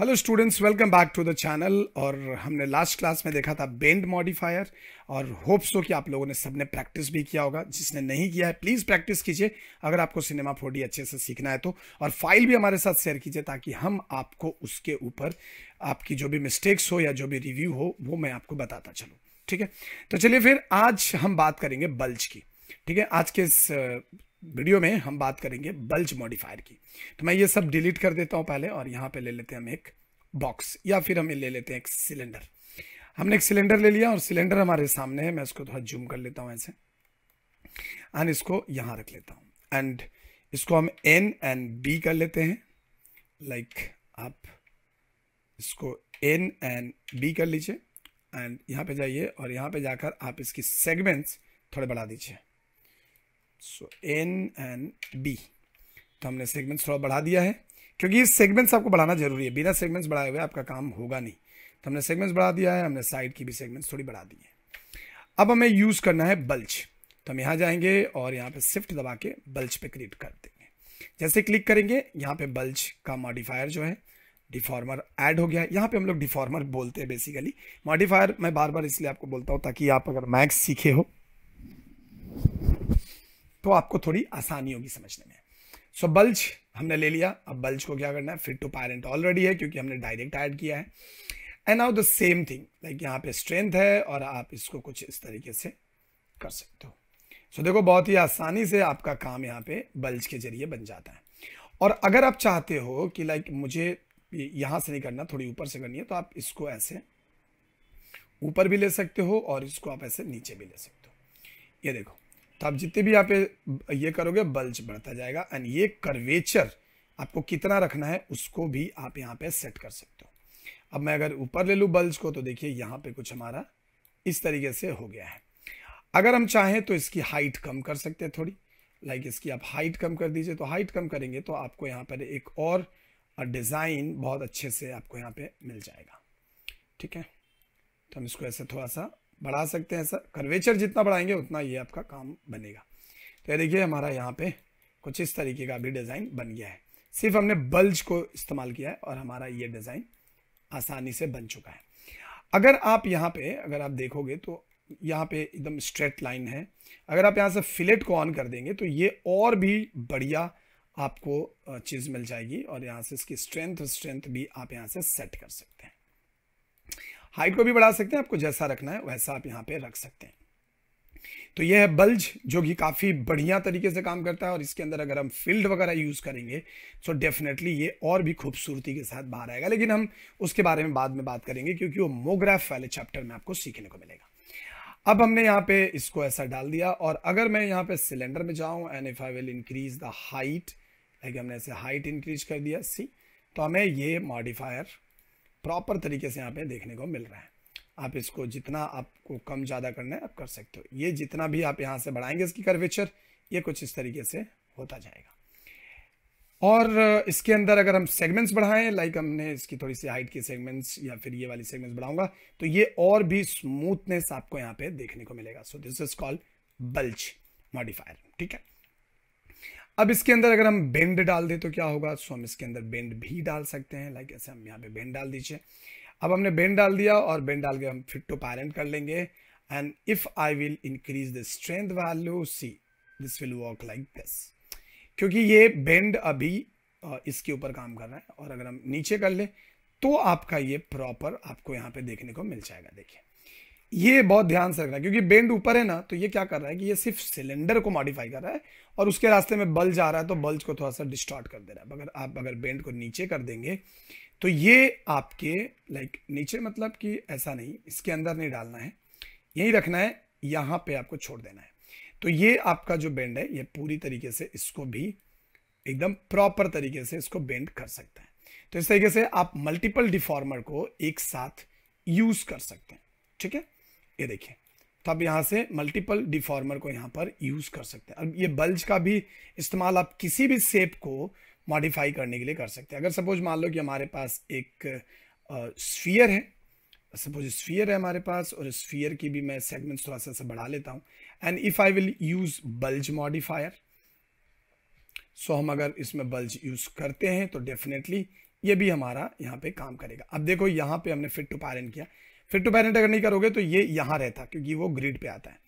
hello students welcome back to the channel और हमने last class में देखा था बेंड मॉडिफायर और होप्स तो कि आप लोगों ने सबने प्रैक्टिस भी किया होगा जिसने नहीं किया है प्लीज़ प्रैक्टिस कीजिए अगर आपको सिनेमा फोर्डी अच्छे से सीखना है तो और फाइल भी हमारे साथ शेयर कीजिए ताकि हम आपको उसके ऊपर आपकी जो भी मिस्टेक्स हो या जो भी रिव्यू हो वो मैं आपको बताता चलूँ ठीक है तो चलिए फिर आज हम बात करेंगे बल्ज की ठीक है आज के इस वीडियो में हम बात करेंगे बल्ज मॉडिफायर की तो मैं ये सब डिलीट कर देता हूँ पहले और यहाँ पे ले लेते हैं हम एक बॉक्स या फिर हम ले लेते हैं एक सिलेंडर हमने एक सिलेंडर ले लिया और सिलेंडर हमारे सामने है मैं इसको थोड़ा जूम कर लेता हूँ ऐसे एंड इसको यहाँ रख लेता हूँ एंड इसको हम एन एंड बी कर लेते हैं लाइक like, आप इसको एन एंड बी कर लीजिए एंड यहाँ पे जाइए और यहाँ पे जाकर आप इसकी सेगमेंट्स थोड़े बढ़ा दीजिए सो एन एंड बी तो हमने सेगमेंट्स थोड़ा बढ़ा दिया है क्योंकि ये सेगमेंट्स आपको बढ़ाना जरूरी है बिना सेगमेंट्स बढ़ाए हुए आपका काम होगा नहीं तो हमने सेगमेंट्स बढ़ा दिया है हमने साइड की भी सेगमेंट्स थोड़ी बढ़ा दी है अब हमें यूज़ करना है बल्च तो हम यहाँ जाएंगे और यहाँ पे स्विफ्ट दबा के बल्च पे क्रिएट कर देंगे जैसे क्लिक करेंगे यहाँ पे बल्च का मॉडिफायर जो है डिफॉर्मर ऐड हो गया है यहाँ पे हम लोग डिफॉर्मर बोलते हैं बेसिकली मॉडिफायर मैं बार बार इसलिए आपको बोलता हूँ ताकि आप अगर मैक्स सीखे हो तो आपको थोड़ी आसानी होगी समझने में सो so, बल्ज हमने ले लिया अब बल्ज को क्या करना है फिट टू पैरेंट ऑलरेडी है क्योंकि हमने डायरेक्ट ऐड किया है and now the same thing like यहाँ पे स्ट्रेंथ है और आप इसको कुछ इस तरीके से कर सकते हो सो so, देखो बहुत ही आसानी से आपका काम यहाँ पे बल्ज के जरिए बन जाता है और अगर आप चाहते हो कि लाइक मुझे यहाँ से नहीं करना थोड़ी ऊपर से करनी है तो आप इसको ऐसे ऊपर भी ले सकते हो और इसको आप ऐसे नीचे भी ले सकते हो ये देखो तो आप जितने भी आप ये करोगे बल्ज बढ़ता जाएगा एंड ये करवेचर आपको कितना रखना है उसको भी आप यहाँ पे सेट कर सकते हो अब मैं अगर ऊपर ले लूँ बल्ज को तो देखिए यहाँ पे कुछ हमारा इस तरीके से हो गया है अगर हम चाहें तो इसकी हाइट कम कर सकते हैं थोड़ी लाइक इसकी आप हाइट कम कर दीजिए तो हाइट कम करेंगे तो आपको यहाँ पर एक और डिज़ाइन बहुत अच्छे से आपको यहाँ पे मिल जाएगा ठीक है तो हम इसको ऐसे थोड़ा सा बढ़ा सकते हैं सर कर्वेचर जितना बढ़ाएंगे उतना ये आपका काम बनेगा तो देखिए हमारा यहाँ पे कुछ इस तरीके का भी डिज़ाइन बन गया है सिर्फ हमने बल्ज को इस्तेमाल किया है और हमारा ये डिज़ाइन आसानी से बन चुका है अगर आप यहाँ पे अगर आप देखोगे तो यहाँ पे एकदम स्ट्रेट लाइन है अगर आप यहाँ से फिलेट को ऑन कर देंगे तो ये और भी बढ़िया आपको चीज़ मिल जाएगी और यहाँ से इसकी स्ट्रेंथ स्ट्रेंथ भी आप यहाँ से सेट कर सकते हैं हाइट को भी बढ़ा सकते हैं आपको जैसा रखना है वैसा आप यहाँ पे रख सकते हैं तो यह है बल्ज जो कि काफ़ी बढ़िया तरीके से काम करता है और इसके अंदर अगर हम फील्ड वगैरह यूज़ करेंगे तो डेफिनेटली ये और भी खूबसूरती के साथ बाहर आएगा लेकिन हम उसके बारे में बाद में बात करेंगे क्योंकि वो मोग्राफ वाले चैप्टर में आपको सीखने को मिलेगा अब हमने यहाँ पे इसको ऐसा डाल दिया और अगर मैं यहाँ पे सिलेंडर में जाऊँ and if I will increase the height like हमने ऐसे हाइट इंक्रीज कर दिया सी तो हमें ये मॉडिफायर प्रॉपर तरीके से यहाँ पे देखने को मिल रहा है आप इसको जितना आपको कम ज़्यादा करना है आप कर सकते हो ये जितना भी आप यहाँ से बढ़ाएंगे इसकी कर्वेचर ये कुछ इस तरीके से होता जाएगा और इसके अंदर अगर हम सेगमेंट्स बढ़ाएं लाइक हमने इसकी थोड़ी सी हाइट की सेगमेंट्स या फिर ये वाली सेगमेंट्स बढ़ाऊंगा तो ये और भी स्मूथनेस आपको यहाँ पे देखने को मिलेगा so this is called bulge modifier ठीक है अब इसके अंदर अगर हम बेंड डाल दें तो क्या होगा सो हम इसके अंदर बेंड भी डाल सकते हैं लाइक ऐसे हम यहाँ पे बेंड डाल दीजिए अब हमने बेंड डाल दिया और बेंड डाल के हम फिट टू पैरेंट कर लेंगे and if I will increase the strength value see this will work like this क्योंकि ये बेंड अभी इसके ऊपर काम कर रहा है और अगर हम नीचे कर ले तो आपका ये प्रॉपर आपको यहाँ पे देखने को मिल जाएगा देखिए ये बहुत ध्यान से रखना क्योंकि बेंड ऊपर है ना तो ये क्या कर रहा है कि ये सिर्फ सिलेंडर को मॉडिफाई कर रहा है और उसके रास्ते में बल्ज आ रहा है तो बल्ज को थोड़ा सा डिस्टॉर्ट कर दे रहा है अगर आप अगर बेंड को नीचे कर देंगे तो ये आपके लाइक नीचे मतलब कि ऐसा नहीं इसके अंदर नहीं डालना है यही रखना है यहाँ पे आपको छोड़ देना है तो ये आपका जो बेंड है ये पूरी तरीके से इसको भी एकदम प्रॉपर तरीके से इसको बेंड कर सकता है तो इस तरीके से आप मल्टीपल डिफॉर्मर को एक साथ यूज कर सकते हैं ठीक है ये देखिए तब तो यहाँ से मल्टीपल डिफॉर्मर को यहाँ पर यूज़ कर सकते हैं अब ये बल्ज का भी इस्तेमाल आप किसी भी सेप को मॉडिफाई करने के लिए कर सकते हैं अगर सपोज मान लो कि हमारे पास एक स्फीयर है सपोज स्फीयर है हमारे पास और स्फीयर की भी मैं सेगमेंट्स थोड़ा सा बढ़ा लेता हूँ and if I will use bulge modifier so हम अगर इसमें बल्ज यूज़ करते हैं तो डेफिनेटली ये भी हमारा यहाँ पे काम करेगा अब देखो यहाँ पे हमने फिट टू पैरेंट किया फिर टू पैरेंट अगर नहीं करोगे तो ये यहाँ रहता क्योंकि वो ग्रिड पे आता है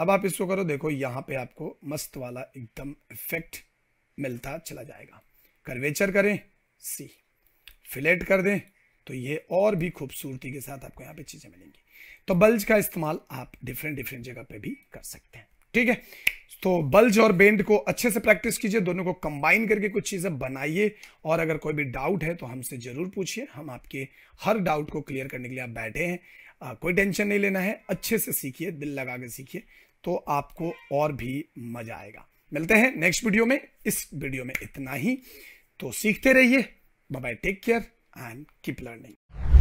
अब आप इसको करो देखो यहाँ पे आपको मस्त वाला एकदम इफेक्ट मिलता चला जाएगा करवेचर करें सी फिलेट कर दें तो ये और भी खूबसूरती के साथ आपको यहाँ पे चीज़ें मिलेंगी तो बल्ज का इस्तेमाल आप डिफरेंट डिफरेंट जगह पे भी कर सकते हैं ठीक है तो बल्ज और बेंड को अच्छे से प्रैक्टिस कीजिए दोनों को कंबाइन करके कुछ चीज़ें बनाइए और अगर कोई भी डाउट है तो हमसे ज़रूर पूछिए हम आपके हर डाउट को क्लियर करने के लिए आप बैठे हैं आ, कोई टेंशन नहीं लेना है अच्छे से सीखिए दिल लगा के सीखिए तो आपको और भी मज़ा आएगा मिलते हैं नेक्स्ट वीडियो में इस वीडियो में इतना ही तो सीखते रहिए bye take care and keep learning